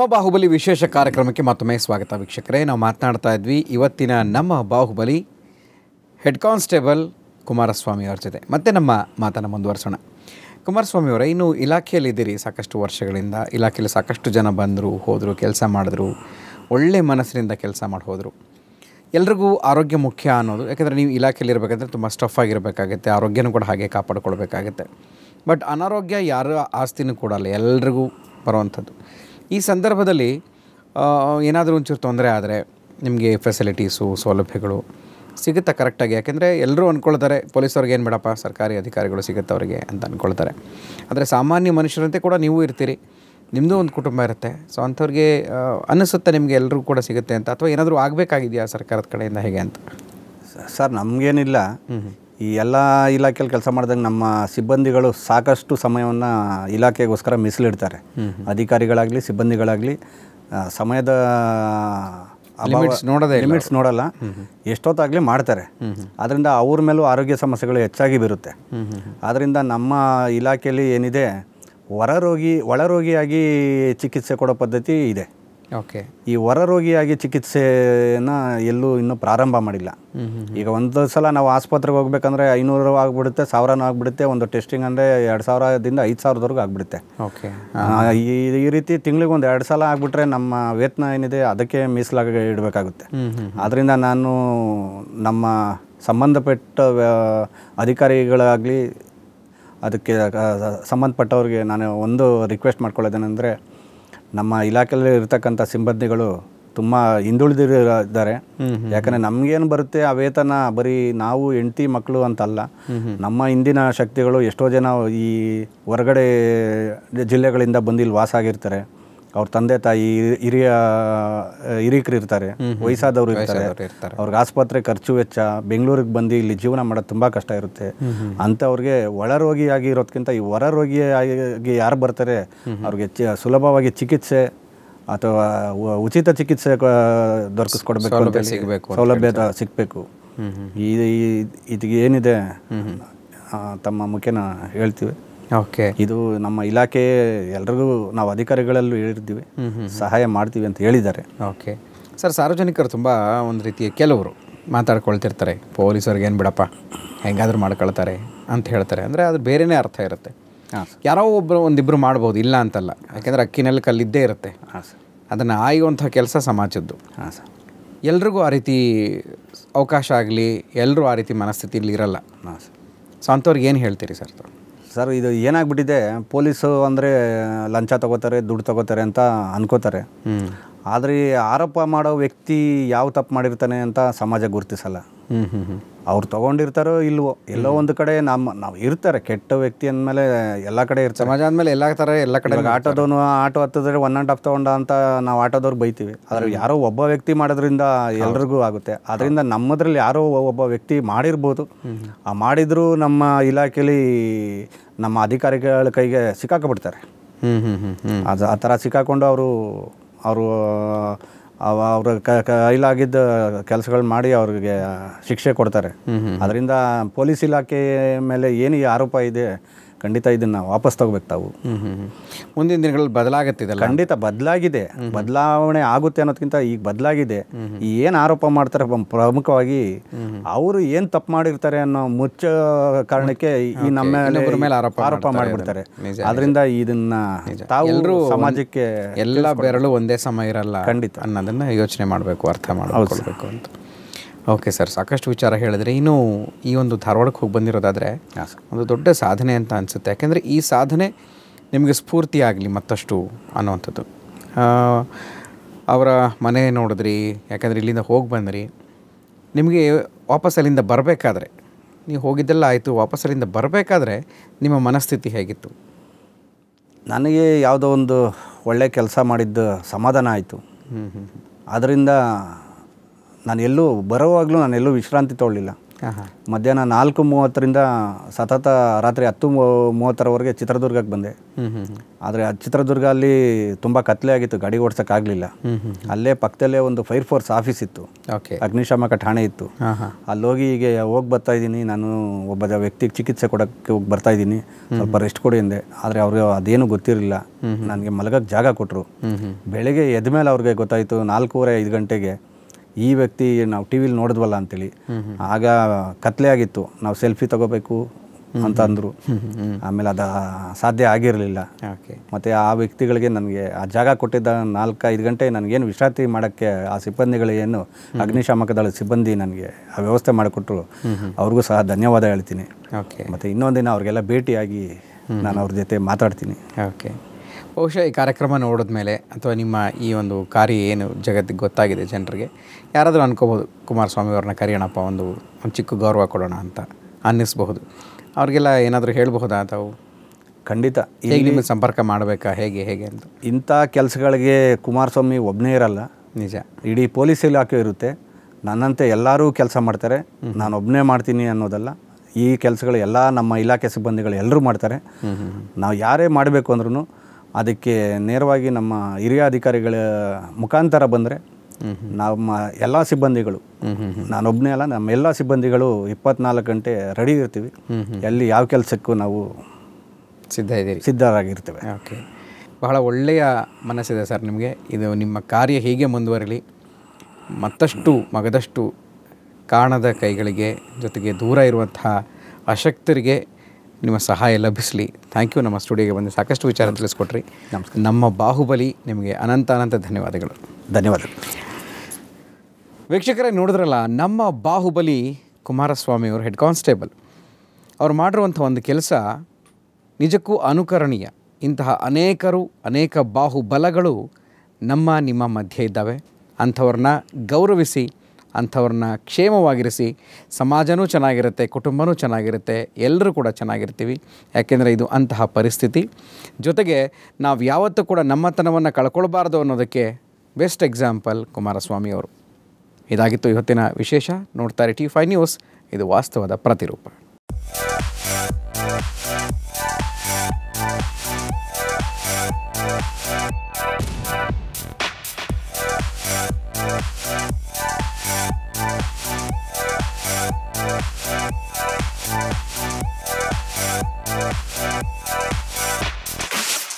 ನಮ್ಮ ಬಾಹುಬಲಿ ವಿಶೇಷ ಕಾರ್ಯಕ್ರಮಕ್ಕೆ ಮತ್ತೊಮ್ಮೆ ಸ್ವಾಗತ ವೀಕ್ಷಕರೇ ನಾವು ಮಾತನಾಡ್ತಾ ಇದ್ವಿ ಇವತ್ತಿನ ನಮ್ಮ ಬಾಹುಬಲಿ ಹೆಡ್ ಕಾನ್ಸ್ಟೇಬಲ್ ಕುಮಾರಸ್ವಾಮಿ ಅವರ ಜೊತೆ ಮತ್ತೆ ನಮ್ಮ ಮಾತನ್ನು ಮುಂದುವರಿಸೋಣ ಕುಮಾರಸ್ವಾಮಿ ಅವರೇ ಇನ್ನು ಇಲಾಖೆಯಲ್ಲಿದ್ದೀರಿ ಸಾಕಷ್ಟು ವರ್ಷಗಳಿಂದ ಇಲಾಖೆಯಲ್ಲಿ ಸಾಕಷ್ಟು ಜನ ಬಂದರು ಹೋದರು ಕೆಲಸ ಮಾಡಿದ್ರು ಒಳ್ಳೆ ಮನಸ್ಸಿನಿಂದ ಕೆಲಸ ಮಾಡಿ ಹೋದರು ಎಲ್ರಿಗೂ ಆರೋಗ್ಯ ಮುಖ್ಯ ಅನ್ನೋದು ಯಾಕಂದರೆ ನೀವು ಇಲಾಖೆಯಲ್ಲಿ ಇರಬೇಕಂದ್ರೆ ತುಂಬ ಸ್ಟಫ್ ಆಗಿರಬೇಕಾಗತ್ತೆ ಆರೋಗ್ಯನೂ ಕೂಡ ಹಾಗೆ ಕಾಪಾಡಿಕೊಳ್ಬೇಕಾಗತ್ತೆ ಬಟ್ ಅನಾರೋಗ್ಯ ಯಾರ ಆಸ್ತಿನೂ ಕೂಡ ಅಲ್ಲ ಎಲ್ರಿಗೂ ಬರುವಂಥದ್ದು ಈ ಸಂದರ್ಭದಲ್ಲಿ ಏನಾದರೂ ಒಂಚೂರು ತೊಂದರೆ ಆದರೆ ನಿಮಗೆ ಫೆಸಿಲಿಟೀಸು ಸೌಲಭ್ಯಗಳು ಸಿಗುತ್ತಾ ಕರೆಕ್ಟಾಗಿ ಯಾಕೆಂದರೆ ಎಲ್ಲರೂ ಅಂದ್ಕೊಳ್ತಾರೆ ಪೊಲೀಸವ್ರಿಗೆ ಏನು ಬೇಡಪ್ಪ ಸರ್ಕಾರಿ ಅಧಿಕಾರಿಗಳು ಸಿಗುತ್ತೆ ಅವರಿಗೆ ಅಂತ ಅಂದ್ಕೊಳ್ತಾರೆ ಆದರೆ ಸಾಮಾನ್ಯ ಮನುಷ್ಯರಂತೆ ಕೂಡ ನೀವು ಇರ್ತೀರಿ ನಿಮ್ಮದು ಒಂದು ಕುಟುಂಬ ಇರುತ್ತೆ ಸೊ ಅಂಥವ್ರಿಗೆ ಅನ್ನಿಸುತ್ತೆ ನಿಮಗೆ ಎಲ್ಲರೂ ಕೂಡ ಸಿಗುತ್ತೆ ಅಂತ ಅಥವಾ ಏನಾದರೂ ಆಗಬೇಕಾಗಿದೆಯಾ ಸರ್ಕಾರದ ಕಡೆಯಿಂದ ಹೇಗೆ ಅಂತ ಸರ್ ನಮಗೇನಿಲ್ಲ ಈ ಎಲ್ಲ ಇಲಾಖೆಯಲ್ಲಿ ಕೆಲಸ ಮಾಡಿದಾಗ ನಮ್ಮ ಸಿಬ್ಬಂದಿಗಳು ಸಾಕಷ್ಟು ಸಮಯವನ್ನು ಇಲಾಖೆಗೋಸ್ಕರ ಮೀಸಲಿಡ್ತಾರೆ ಅಧಿಕಾರಿಗಳಾಗಲಿ ಸಿಬ್ಬಂದಿಗಳಾಗಲಿ ಸಮಯದ ಲಿಮಿಟ್ಸ್ ನೋಡೋದೇ ಲಿಮಿಟ್ಸ್ ನೋಡಲ್ಲ ಎಷ್ಟೊತ್ತಾಗಲಿ ಮಾಡ್ತಾರೆ ಅದರಿಂದ ಅವ್ರ ಮೇಲೂ ಆರೋಗ್ಯ ಸಮಸ್ಯೆಗಳು ಹೆಚ್ಚಾಗಿ ಬೀರುತ್ತೆ ಆದ್ದರಿಂದ ನಮ್ಮ ಇಲಾಖೆಯಲ್ಲಿ ಏನಿದೆ ಹೊರರೋಗಿ ಒಳರೋಗಿಯಾಗಿ ಚಿಕಿತ್ಸೆ ಕೊಡೋ ಪದ್ಧತಿ ಇದೆ ಓಕೆ ಈ ರೋಗಿಯಾಗಿ ಚಿಕಿತ್ಸೆನ ಎಲ್ಲೂ ಇನ್ನೂ ಪ್ರಾರಂಭ ಮಾಡಿಲ್ಲ ಈಗ ಒಂದು ಸಲ ನಾವು ಆಸ್ಪತ್ರೆಗೆ ಹೋಗ್ಬೇಕಂದ್ರೆ ಐನೂರು ಆಗ್ಬಿಡುತ್ತೆ ಸಾವಿರನೂ ಆಗ್ಬಿಡುತ್ತೆ ಒಂದು ಟೆಸ್ಟಿಂಗ್ ಅಂದರೆ ಎರಡು ಸಾವಿರದಿಂದ ಐದು ಸಾವಿರದವರೆಗೂ ಆಗ್ಬಿಡುತ್ತೆ ಓಕೆ ಈ ರೀತಿ ತಿಂಗಳಿಗೆ ಒಂದು ಎರಡು ಸಲ ಆಗ್ಬಿಟ್ರೆ ನಮ್ಮ ವೇತನ ಏನಿದೆ ಅದಕ್ಕೆ ಮೀಸಲಾಗಿ ಇಡಬೇಕಾಗುತ್ತೆ ಆದ್ದರಿಂದ ನಾನು ನಮ್ಮ ಸಂಬಂಧಪಟ್ಟ ಅಧಿಕಾರಿಗಳಾಗಲಿ ಅದಕ್ಕೆ ಸಂಬಂಧಪಟ್ಟವ್ರಿಗೆ ನಾನು ಒಂದು ರಿಕ್ವೆಸ್ಟ್ ಮಾಡ್ಕೊಳ್ಳೋದೇನೆಂದರೆ ನಮ್ಮ ಇಲಾಖೆಯಲ್ಲಿ ಇರ್ತಕ್ಕಂಥ ಸಿಬ್ಬಂದಿಗಳು ತುಂಬ ಹಿಂದುಳಿದಿರಿದ್ದಾರೆ ಯಾಕಂದ್ರೆ ನಮ್ಗೇನು ಬರುತ್ತೆ ಆ ವೇತನ ಬರೀ ನಾವು ಹೆಂಡತಿ ಮಕ್ಕಳು ಅಂತಲ್ಲ ನಮ್ಮ ಹಿಂದಿನ ಶಕ್ತಿಗಳು ಎಷ್ಟೋ ಜನ ಈ ಹೊರಗಡೆ ಜಿಲ್ಲೆಗಳಿಂದ ಬಂದು ವಾಸ ಆಗಿರ್ತಾರೆ ಅವ್ರ ತಂದೆ ತಾಯಿ ಹಿರಿಯ ಹಿರಿಯಕರು ಇರ್ತಾರೆ ವಯಸ್ಸಾದವರು ಇರ್ತಾರೆ ಅವ್ರಿಗೆ ಆಸ್ಪತ್ರೆ ಖರ್ಚು ವೆಚ್ಚ ಬೆಂಗಳೂರಿಗೆ ಬಂದು ಇಲ್ಲಿ ಜೀವನ ಮಾಡೋದು ತುಂಬಾ ಕಷ್ಟ ಇರುತ್ತೆ ಅಂತ ಅಂಥವ್ರಿಗೆ ಒಳರೋಗಿಯಾಗಿ ಇರೋದಕ್ಕಿಂತ ಈ ಹೊರ ಆಗಿ ಯಾರು ಬರ್ತಾರೆ ಅವ್ರಿಗೆ ಸುಲಭವಾಗಿ ಚಿಕಿತ್ಸೆ ಅಥವಾ ಉಚಿತ ಚಿಕಿತ್ಸೆ ದೊರಕಿಸ್ಕೊಡ್ಬೇಕು ಅಂತ ಸಿಗಬೇಕು ಸೌಲಭ್ಯ ಸಿಗಬೇಕು ಈ ಇದಕ್ಕೆ ಏನಿದೆ ತಮ್ಮ ಮುಖ್ಯನ ಹೇಳ್ತೀವಿ ಓಕೆ ಇದು ನಮ್ಮ ಇಲಾಖೆ ಎಲ್ರಿಗೂ ನಾವು ಅಧಿಕಾರಿಗಳಲ್ಲೂ ಹೇಳಿರ್ತೀವಿ ಸಹಾಯ ಮಾಡ್ತೀವಿ ಅಂತ ಹೇಳಿದ್ದಾರೆ ಓಕೆ ಸರ್ ಸಾರ್ವಜನಿಕರು ತುಂಬ ಒಂದು ರೀತಿಯ ಕೆಲವರು ಮಾತಾಡ್ಕೊಳ್ತಿರ್ತಾರೆ ಪೊಲೀಸರಿಗೆ ಏನು ಬಿಡಪ್ಪ ಹೆಂಗಾದರೂ ಮಾಡ್ಕೊಳ್ತಾರೆ ಅಂತ ಹೇಳ್ತಾರೆ ಅಂದರೆ ಅದು ಬೇರೆಯೇ ಅರ್ಥ ಇರುತ್ತೆ ಯಾರೋ ಒಬ್ಬರು ಒಂದಿಬ್ಬರು ಮಾಡ್ಬೋದು ಇಲ್ಲ ಅಂತಲ್ಲ ಯಾಕೆಂದರೆ ಅಕ್ಕಿನಲ್ಲಿ ಕಲ್ಲಿದ್ದೇ ಇರುತ್ತೆ ಹಾಂ ಸರ್ ಅದನ್ನು ಆಯುವಂಥ ಕೆಲಸ ಸಮಾಜದ್ದು ಹಾಂ ಸರ್ ಎಲ್ರಿಗೂ ಆ ರೀತಿ ಅವಕಾಶ ಆಗಲಿ ಎಲ್ಲರೂ ಆ ರೀತಿ ಮನಸ್ಥಿತಿಯಲ್ಲಿ ಇರಲ್ಲ ಹಾಂ ಸರ್ ಸೊ ಅಂಥವ್ರಿಗೆ ಏನು ಹೇಳ್ತೀರಿ ಸರ್ ಸರ್ ಇದು ಏನಾಗ್ಬಿಟ್ಟಿದೆ ಪೊಲೀಸು ಅಂದರೆ ಲಂಚ ತಗೋತಾರೆ ದುಡ್ಡು ತಗೋತಾರೆ ಅಂತ ಅನ್ಕೋತಾರೆ ಆದರೆ ಆರೋಪ ಮಾಡೋ ವ್ಯಕ್ತಿ ಯಾವ ತಪ್ಪು ಮಾಡಿರ್ತಾನೆ ಅಂತ ಸಮಾಜ ಗುರುತಿಸಲ್ಲ ಅವ್ರು ತಗೊಂಡಿರ್ತಾರೋ ಇಲ್ವೋ ಎಲ್ಲೋ ಒಂದು ಕಡೆ ನಮ್ಮ ನಾವು ಇರ್ತಾರೆ ಕೆಟ್ಟ ವ್ಯಕ್ತಿ ಅಂದಮೇಲೆ ಎಲ್ಲ ಕಡೆ ಇರ್ತಾರೆ ಸಮಾಜ ಅಂದಮೇಲೆ ಎಲ್ಲ ಥರ ಎಲ್ಲ ಕಡೆ ಆಟೋದವನು ಆಟೋ ಹತ್ತಿದ್ರೆ ಒನ್ ಆ್ಯಂಡ್ ಹಾಫ್ ತೊಗೊಂಡ ಅಂತ ನಾವು ಆಟೋದವ್ರು ಬೈತೀವಿ ಆದರೆ ಯಾರೋ ಒಬ್ಬ ವ್ಯಕ್ತಿ ಮಾಡೋದ್ರಿಂದ ಎಲ್ರಿಗೂ ಆಗುತ್ತೆ ಅದರಿಂದ ನಮ್ಮದ್ರಲ್ಲಿ ಯಾರೋ ಒಬ್ಬ ವ್ಯಕ್ತಿ ಮಾಡಿರ್ಬೋದು ಆ ಮಾಡಿದರೂ ನಮ್ಮ ಇಲಾಖೆಯಲ್ಲಿ ನಮ್ಮ ಅಧಿಕಾರಿಗಳ ಕೈಗೆ ಹ್ಞೂ ಹ್ಞೂ ಹ್ಞೂ ಅದು ಆ ಥರ ಸಿಕ್ಕಾಕೊಂಡು ಅವರು ಅವರು ಕ ಕೈಲಾಗಿದ್ದ ಕೆಲಸಗಳು ಮಾಡಿ ಅವ್ರಿಗೆ ಶಿಕ್ಷೆ ಕೊಡ್ತಾರೆ ಅದರಿಂದ ಪೊಲೀಸ್ ಇಲಾಖೆ ಮೇಲೆ ಏನು ಆರೋಪ ಇದೆ ಖಂಡಿತ ಇದನ್ನ ವಾಪಸ್ ತಗೋಬೇಕು ತಾವು ಮುಂದಿನ ದಿನಗಳಲ್ಲಿ ಬದಲಾಗುತ್ತಿದೆ ಖಂಡಿತ ಬದಲಾಗಿದೆ ಬದಲಾವಣೆ ಆಗುತ್ತೆ ಅನ್ನೋದಕ್ಕಿಂತ ಈಗ ಬದಲಾಗಿದೆ ಏನು ಆರೋಪ ಮಾಡ್ತಾರೆ ಪ್ರಮುಖವಾಗಿ ಅವರು ಏನು ತಪ್ಪು ಮಾಡಿರ್ತಾರೆ ಅನ್ನೋ ಮುಚ್ಚ ಕಾರಣಕ್ಕೆ ಈ ನಮ್ಮ ಮೇಲೆ ಆರೋಪ ಆರೋಪ ಮಾಡಿಬಿಡ್ತಾರೆ ಅದರಿಂದ ಇದನ್ನ ತಾವು ಸಮಾಜಕ್ಕೆ ಎಲ್ಲ ಬೆರಳು ಒಂದೇ ಸಮ ಇರಲ್ಲ ಖಂಡಿತ ಅನ್ನೋದನ್ನ ಯೋಚನೆ ಮಾಡಬೇಕು ಅರ್ಥ ಮಾಡಬೇಕು ಅಂತ ಓಕೆ ಸರ್ ಸಾಕಷ್ಟು ವಿಚಾರ ಹೇಳಿದ್ರೆ ಇನ್ನು ಈ ಒಂದು ಧಾರವಾಡಕ್ಕೆ ಹೋಗಿ ಬಂದಿರೋದಾದರೆ ಒಂದು ದೊಡ್ಡ ಸಾಧನೆ ಅಂತ ಅನಿಸುತ್ತೆ ಯಾಕೆಂದರೆ ಈ ಸಾಧನೆ ನಿಮಗೆ ಸ್ಫೂರ್ತಿ ಆಗಲಿ ಮತ್ತಷ್ಟು ಅನ್ನುವಂಥದ್ದು ಅವರ ಮನೆ ನೋಡಿದ್ರಿ ಯಾಕಂದರೆ ಇಲ್ಲಿಂದ ಹೋಗಿ ಬಂದ್ರಿ ನಿಮಗೆ ವಾಪಸ್ ಅಲ್ಲಿಂದ ಬರಬೇಕಾದ್ರೆ ನೀವು ಹೋಗಿದ್ದೆಲ್ಲ ಆಯಿತು ವಾಪಸ್ ಅಲ್ಲಿಂದ ಬರಬೇಕಾದ್ರೆ ನಿಮ್ಮ ಮನಸ್ಥಿತಿ ಹೇಗಿತ್ತು ನನಗೆ ಯಾವುದೋ ಒಂದು ಒಳ್ಳೆಯ ಕೆಲಸ ಮಾಡಿದ್ದು ಸಮಾಧಾನ ಆಯಿತು ಅದರಿಂದ ನಾನು ಎಲ್ಲೂ ಬರೋವಾಗಲೂ ನಾನು ಎಲ್ಲೂ ವಿಶ್ರಾಂತಿ ತೊಗೊಳ್ಳಿಲ್ಲ ಮಧ್ಯಾಹ್ನ ನಾಲ್ಕು ಮೂವತ್ತರಿಂದ ಸತತ ರಾತ್ರಿ ಹತ್ತು ಮೂವತ್ತರವರೆಗೆ ಚಿತ್ರದುರ್ಗಕ್ಕೆ ಬಂದೆ ಆದರೆ ಚಿತ್ರದುರ್ಗ ಅಲ್ಲಿ ತುಂಬ ಕತ್ತಲೆ ಆಗಿತ್ತು ಗಾಡಿ ಓಡಿಸೋಕ್ಕಾಗಲಿಲ್ಲ ಅಲ್ಲೇ ಪಕ್ಕದಲ್ಲೇ ಒಂದು ಫೈರ್ ಫೋರ್ಸ್ ಆಫೀಸ್ ಇತ್ತು ಅಗ್ನಿಶಾಮಕ ಠಾಣೆ ಇತ್ತು ಅಲ್ಲೋಗಿ ಈಗ ಹೋಗಿ ಬರ್ತಾ ಇದ್ದೀನಿ ನಾನು ಒಬ್ಬ ವ್ಯಕ್ತಿಗೆ ಚಿಕಿತ್ಸೆ ಕೊಡೋಕ್ಕೆ ಹೋಗಿ ಬರ್ತಾ ಇದ್ದೀನಿ ಸ್ವಲ್ಪ ರೆಸ್ಟ್ ಕೊಡಿ ಅಂದೆ ಆದರೆ ಅವ್ರಿಗೆ ಅದೇನು ಗೊತ್ತಿರಲಿಲ್ಲ ನನಗೆ ಮಲಗಕ್ಕೆ ಜಾಗ ಕೊಟ್ಟರು ಬೆಳಗ್ಗೆ ಮೇಲೆ ಅವ್ರಿಗೆ ಗೊತ್ತಾಯಿತು ನಾಲ್ಕೂವರೆ ಐದು ಗಂಟೆಗೆ ಈ ವ್ಯಕ್ತಿ ನಾವು ಟಿ ವಿಲಿ ನೋಡಿದ್ವಲ್ಲ ಅಂತೇಳಿ ಆಗ ಕತ್ಲೆ ಆಗಿತ್ತು ನಾವು ಸೆಲ್ಫಿ ತಗೋಬೇಕು ಅಂತ ಅಂದರು ಆಮೇಲೆ ಅದು ಸಾಧ್ಯ ಆಗಿರಲಿಲ್ಲ ಮತ್ತೆ ಆ ವ್ಯಕ್ತಿಗಳಿಗೆ ನನಗೆ ಆ ಜಾಗ ಕೊಟ್ಟಿದ್ದ ಐದು ಗಂಟೆ ನನಗೇನು ವಿಶ್ರಾಂತಿ ಮಾಡೋಕ್ಕೆ ಆ ಸಿಬ್ಬಂದಿಗಳೇನು ಅಗ್ನಿಶಾಮಕ ಅಗ್ನಿಶಾಮಕದಳ ಸಿಬ್ಬಂದಿ ನನಗೆ ಆ ವ್ಯವಸ್ಥೆ ಮಾಡಿಕೊಟ್ರು ಅವ್ರಿಗೂ ಸಹ ಧನ್ಯವಾದ ಹೇಳ್ತೀನಿ ಮತ್ತೆ ಇನ್ನೊಂದಿನ ಅವ್ರಿಗೆಲ್ಲ ಭೇಟಿಯಾಗಿ ನಾನು ಅವ್ರ ಜೊತೆ ಮಾತಾಡ್ತೀನಿ ಓಕೆ ಬಹುಶಃ ಈ ಕಾರ್ಯಕ್ರಮ ನೋಡಿದ ಮೇಲೆ ಅಥವಾ ನಿಮ್ಮ ಈ ಒಂದು ಕಾರ್ಯ ಏನು ಜಗತ್ತಿಗೆ ಗೊತ್ತಾಗಿದೆ ಜನರಿಗೆ ಯಾರಾದರೂ ಅನ್ಕೋಬೋದು ಕುಮಾರಸ್ವಾಮಿ ಅವ್ರನ್ನ ಕರೆಯೋಣಪ್ಪ ಒಂದು ಒಂದು ಚಿಕ್ಕ ಗೌರವ ಕೊಡೋಣ ಅಂತ ಅನ್ನಿಸ್ಬಹುದು ಅವ್ರಿಗೆಲ್ಲ ಏನಾದರೂ ಹೇಳಬಹುದಾ ತಾವು ಖಂಡಿತ ಹೇಗೆ ನಿಮಗೆ ಸಂಪರ್ಕ ಮಾಡಬೇಕಾ ಹೇಗೆ ಹೇಗೆ ಅಂತ ಇಂಥ ಕೆಲಸಗಳಿಗೆ ಕುಮಾರಸ್ವಾಮಿ ಒಬ್ಬನೇ ಇರಲ್ಲ ನಿಜ ಇಡೀ ಪೊಲೀಸ್ ಇಲಾಖೆ ಇರುತ್ತೆ ನನ್ನಂತೆ ಎಲ್ಲರೂ ಕೆಲಸ ಮಾಡ್ತಾರೆ ನಾನು ಒಬ್ಬನೇ ಮಾಡ್ತೀನಿ ಅನ್ನೋದಲ್ಲ ಈ ಕೆಲಸಗಳು ಎಲ್ಲ ನಮ್ಮ ಇಲಾಖೆ ಸಿಬ್ಬಂದಿಗಳು ಎಲ್ಲರೂ ಮಾಡ್ತಾರೆ ನಾವು ಯಾರೇ ಮಾಡಬೇಕು ಅಂದ್ರೂ ಅದಕ್ಕೆ ನೇರವಾಗಿ ನಮ್ಮ ಹಿರಿಯ ಅಧಿಕಾರಿಗಳ ಮುಖಾಂತರ ಬಂದರೆ ನಮ್ಮ ಎಲ್ಲ ಸಿಬ್ಬಂದಿಗಳು ನಾನೊಬ್ಬನೇ ಅಲ್ಲ ನಮ್ಮ ಎಲ್ಲ ಸಿಬ್ಬಂದಿಗಳು ಇಪ್ಪತ್ನಾಲ್ಕು ಗಂಟೆ ರೆಡಿ ಇರ್ತೀವಿ ಎಲ್ಲಿ ಯಾವ ಕೆಲಸಕ್ಕೂ ನಾವು ಸಿದ್ಧ ಇದ್ದೀವಿ ಸಿದ್ಧರಾಗಿರ್ತೇವೆ ಓಕೆ ಬಹಳ ಒಳ್ಳೆಯ ಮನಸ್ಸಿದೆ ಸರ್ ನಿಮಗೆ ಇದು ನಿಮ್ಮ ಕಾರ್ಯ ಹೀಗೆ ಮುಂದುವರಲಿ ಮತ್ತಷ್ಟು ಮಗದಷ್ಟು ಕಾಣದ ಕೈಗಳಿಗೆ ಜೊತೆಗೆ ದೂರ ಇರುವಂತಹ ಅಶಕ್ತರಿಗೆ ನಿಮ್ಮ ಸಹಾಯ ಲಭಿಸಲಿ ಥ್ಯಾಂಕ್ ಯು ನಮ್ಮ ಸ್ಟುಡಿಯೋಗೆ ಬಂದು ಸಾಕಷ್ಟು ವಿಚಾರ ತಿಳಿಸ್ಕೊಟ್ರಿ ನಮಸ್ಕಾರ ನಮ್ಮ ಬಾಹುಬಲಿ ನಿಮಗೆ ಅನಂತ ಅನಂತ ಧನ್ಯವಾದಗಳು ಧನ್ಯವಾದಗಳು ವೀಕ್ಷಕರೇ ನೋಡಿದ್ರಲ್ಲ ನಮ್ಮ ಬಾಹುಬಲಿ ಕುಮಾರಸ್ವಾಮಿ ಹೆಡ್ ಕಾನ್ಸ್ಟೇಬಲ್ ಅವ್ರು ಮಾಡಿರುವಂಥ ಒಂದು ಕೆಲಸ ನಿಜಕ್ಕೂ ಅನುಕರಣೀಯ ಇಂತಹ ಅನೇಕರು ಅನೇಕ ಬಾಹುಬಲಗಳು ನಮ್ಮ ನಿಮ್ಮ ಮಧ್ಯೆ ಇದ್ದಾವೆ ಅಂಥವ್ರನ್ನ ಗೌರವಿಸಿ ಅಂಥವ್ರನ್ನ ಕ್ಷೇಮವಾಗಿರಿಸಿ ಸಮಾಜನೂ ಚೆನ್ನಾಗಿರುತ್ತೆ ಕುಟುಂಬನೂ ಚೆನ್ನಾಗಿರುತ್ತೆ ಎಲ್ಲರೂ ಕೂಡ ಚೆನ್ನಾಗಿರ್ತೀವಿ ಯಾಕೆಂದರೆ ಇದು ಅಂತಹ ಪರಿಸ್ಥಿತಿ ಜೊತೆಗೆ ನಾವು ಯಾವತ್ತೂ ಕೂಡ ನಮ್ಮತನವನ್ನು ಕಳ್ಕೊಳ್ಬಾರ್ದು ಅನ್ನೋದಕ್ಕೆ ಬೆಸ್ಟ್ ಎಕ್ಸಾಂಪಲ್ ಕುಮಾರಸ್ವಾಮಿ ಅವರು ಇದಾಗಿತ್ತು ಇವತ್ತಿನ ವಿಶೇಷ ನೋಡ್ತಾರೆ ಟಿ ಫೈ ನ್ಯೂಸ್ ಇದು ವಾಸ್ತವದ ಪ್ರತಿರೂಪ